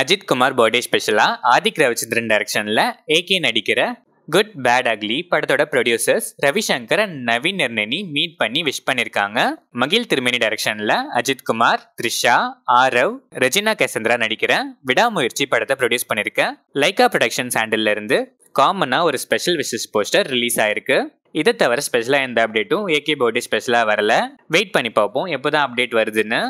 Ajith Kumar birthday ஸ்பெஷலாக ஆதிக் ரவிச்சந்திரன் டைரக்ஷனில் ஏகே நடிக்கிற குட் பேட் அக்லி படத்தோட producers Ravishankar and Naveen Yerneni meet பண்ணி விஷ் பண்ணியிருக்காங்க மகிழ் திருமணி டைரக்ஷனில் அஜித் குமார் த்ரிஷா ஆரவ் ரஜினா கேசந்திரா நடிக்கிற விடாமுயற்சி படத்தை ப்ரொடியூஸ் பண்ணியிருக்கேன் லைகா ப்ரொடக்ஷன்ஸ் ஹேண்டில் இருந்து காமனாக ஒரு ஸ்பெஷல் விஷஸ் போஸ்டர் ரிலீஸ் ஆயிருக்கு இதை தவிர ஸ்பெஷலாக எந்த அப்டேட்டும் ஏகே பர்த்டே ஸ்பெஷலாக வரல வெயிட் பண்ணி பார்ப்போம் எப்போதான் அப்டேட் வருதுன்னு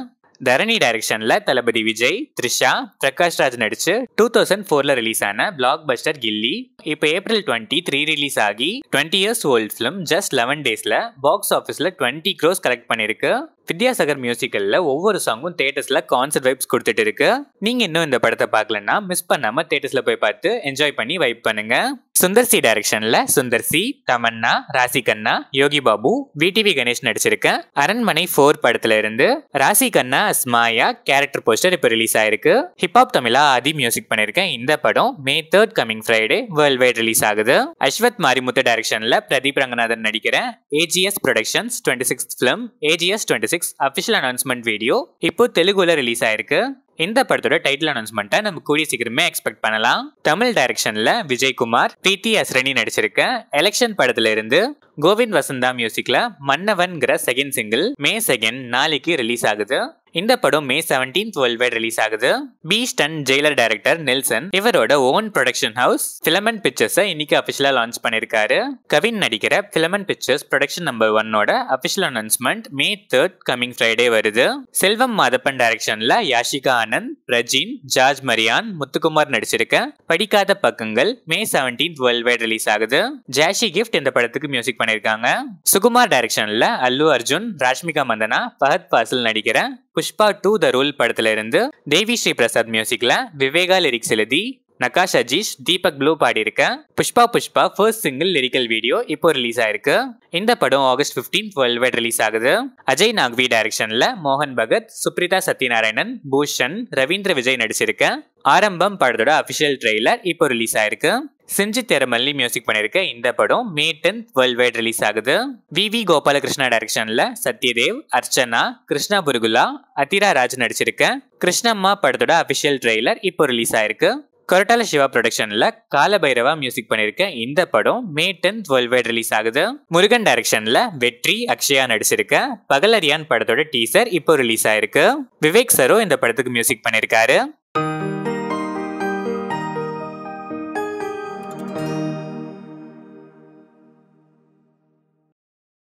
தரணி டைரக்ஷன்ல தளபதி விஜய் த்ரிஷா பிரகாஷ் ராஜ் நடிச்சு டூ தௌசண்ட் ஃபோரில் ரிலீஸ் ஆன பிளாக் பஸ்டர் கில்லி இப்போ ஏப்ரல் டுவெண்ட்டி த்ரீ ரிலீஸ் ஆகி twenty years old film just eleven டேஸ்ல பாக்ஸ் ஆஃபீஸ்ல டுவெண்ட்டி க்ரோஸ் கலெக்ட் பண்ணிருக்கு வித்யாசாகர் மியூசிக்கல்ல ஒவ்வொரு சாங்கும் தேட்டர்ஸ்ல கான்சர்ட் வைப்ஸ் கொடுத்துட்டு இருக்கு நீங்க இன்னும் இந்த படத்தை பார்க்கலன்னா மிஸ் பண்ணாம தேட்டர்ஸ்ல போய் பார்த்து என்ஜாய் பண்ணி வைப் பண்ணுங்க சுந்தர் சி டைரக்ஷன்ல சுந்தர் சி தமன்னா ராசி கண்ணா யோகி பாபு விடிவி கணேஷ் நடிச்சிருக்க அரண்மனை ஃபோர் படத்துல இருந்து ராசி கண்ணா அஸ்மாயா கேரக்டர் போஸ்டர் இப்போ ரிலீஸ் ஆயிருக்கு ஹிப்ஹாப் தமிழா ஆதி மியூசிக் பண்ணிருக்கேன் இந்த படம் May third coming Friday worldwide release ஆகுது அஸ்வத் மாரிமுத்து டைரக்ஷன்ல பிரதீப் ரங்கநாதன் நடிக்கிறேன் AGS productions twenty six film AGS twenty six official announcement video இப்போ தெலுங்குல ரிலீஸ் ஆயிருக்கு இந்த படத்தோட டைட்டில் அனௌன்ஸ்மெண்ட்டை நம்ம கூடிய சீக்கிரமே எக்ஸ்பெக்ட் பண்ணலாம் தமிழ் டைரக்ஷனில் விஜய்குமார் பிரீத்தி அஸ்ரணி நடிச்சிருக்க எலெக்ஷன் படத்துல இருந்து கோவிந்த் வசந்தா மியூசிக்ல மன்னவன்கிற செகண்ட் சிங்கிள் மே செகண்ட் நாளைக்கு ரிலீஸ் ஆகுது இந்த படம் மே செவன்டீன் வேர்ல்ட் ரிலீஸ் ஆகுது Beast and Jailer director Nelson இவரோட ஓன் ப்ரொடக்ஷன் ஹவுஸ் பிலமன் பிக்சர்ஸை இன்னைக்கு அபிஷியலா லான்ச் பண்ணிருக்காரு கவின் நடிக்கிற பிலமன் பிக்சர்ஸ் ப்ரொடக்ஷன் நம்பர் ஒன்னோட official announcement May third coming Friday வருது செல்வம் மாதப்பன் டைரக்ஷன்ல யாஷிகா ஆனந்த் ரஜின் ஜார்ஜ் மரியான் முத்துக்குமார் நடிச்சிருக்க படிக்காத பக்கங்கள் மே செவன்டீன் வேர்ல்ட் ரிலீஸ் ஆகுது ஜாஷி கிஃப்ட் இந்த படத்துக்கு மியூசிக் பண்ணியிருக்காங்க சுகுமார் டைரக்ஷன்ல அல்லு அர்ஜுன் ராஷ்மிகா மந்தனா பகத் பாசில் நடிக்கிற புஷ்பா டூ த ரூல் படத்துல இருந்து தேவி ஸ்ரீ பிரசாத் மியூசிக்ல விவேகா லிரிக்ஸ் எழுதி நகாஷ் அஜீஷ் தீபக் ப்ளூ பாடியிருக்க Pushpa Pushpa first single lyrical video இப்போ ரிலீஸ் ஆயிருக்கு இந்த படம் August fifteen worldwide release ஆகுது அஜய் நாக்வி டைரக்ஷன்ல மோகன் பகத் சுப்ரிதா சத்யநாராயணன் பூஷன் ரவீந்திர விஜய் நடிச்சிருக்க ஆரம்பம் படத்தோட அபிஷியல் ட்ரெய்லர் இப்போ ரிலீஸ் ஆயிருக்கு செஞ்சு தெரமல்லி மியூசிக் பண்ணியிருக்க இந்த படம் May tenth worldwide release ஆகுது வி வி கோபாலகிருஷ்ணா டைரக்ஷன்ல சத்யதேவ் அர்ச்சனா கிருஷ்ணா புருகுலா அதிரா ராஜ் நடிச்சிருக்க கிருஷ்ணம்மா படத்தோட அபிஷியல் ட்ரெய்லர் இப்போ ரிலீஸ் ஆயிருக்கு கொரட்டால சிவா ப்ரொடக்ஷன்ல காலபைரவா மியூசிக் பண்ணிருக்க இந்த படம் May tenth worldwide release ஆகுது முருகன் டைரக்ஷன்ல வெற்றி அக்ஷயா நடிச்சிருக்க பகலரியான் படத்தோட டீசர் இப்போ ரிலீஸ் ஆயிருக்கு விவேக் சரோ இந்த படத்துக்கு மியூசிக் பண்ணிருக்காரு